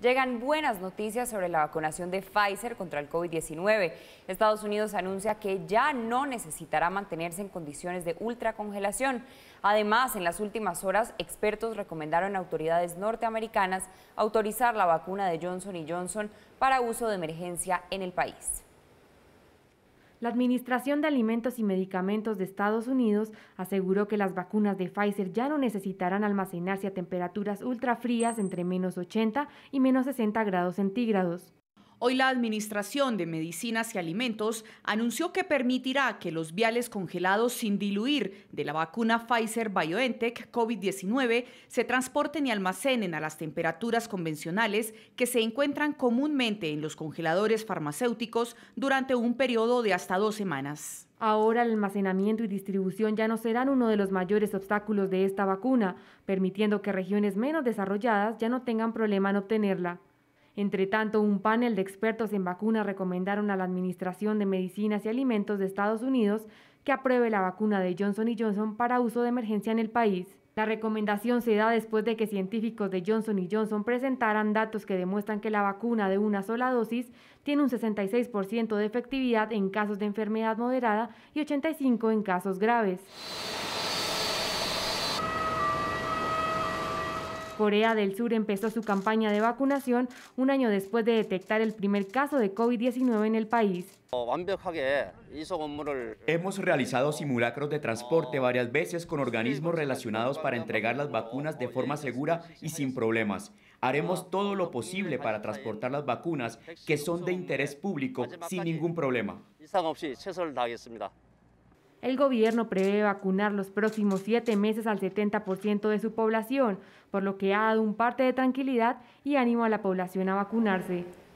Llegan buenas noticias sobre la vacunación de Pfizer contra el COVID-19. Estados Unidos anuncia que ya no necesitará mantenerse en condiciones de ultracongelación. Además, en las últimas horas, expertos recomendaron a autoridades norteamericanas autorizar la vacuna de Johnson Johnson para uso de emergencia en el país. La Administración de Alimentos y Medicamentos de Estados Unidos aseguró que las vacunas de Pfizer ya no necesitarán almacenarse a temperaturas ultrafrías entre menos 80 y menos 60 grados centígrados. Hoy la Administración de Medicinas y Alimentos anunció que permitirá que los viales congelados sin diluir de la vacuna Pfizer BioNTech COVID-19 se transporten y almacenen a las temperaturas convencionales que se encuentran comúnmente en los congeladores farmacéuticos durante un periodo de hasta dos semanas. Ahora el almacenamiento y distribución ya no serán uno de los mayores obstáculos de esta vacuna, permitiendo que regiones menos desarrolladas ya no tengan problema en obtenerla. Entre tanto, un panel de expertos en vacunas recomendaron a la Administración de Medicinas y Alimentos de Estados Unidos que apruebe la vacuna de Johnson Johnson para uso de emergencia en el país. La recomendación se da después de que científicos de Johnson Johnson presentaran datos que demuestran que la vacuna de una sola dosis tiene un 66% de efectividad en casos de enfermedad moderada y 85% en casos graves. Corea del Sur empezó su campaña de vacunación un año después de detectar el primer caso de COVID-19 en el país. Hemos realizado simulacros de transporte varias veces con organismos relacionados para entregar las vacunas de forma segura y sin problemas. Haremos todo lo posible para transportar las vacunas que son de interés público sin ningún problema. El gobierno prevé vacunar los próximos siete meses al 70% de su población, por lo que ha dado un parte de tranquilidad y ánimo a la población a vacunarse.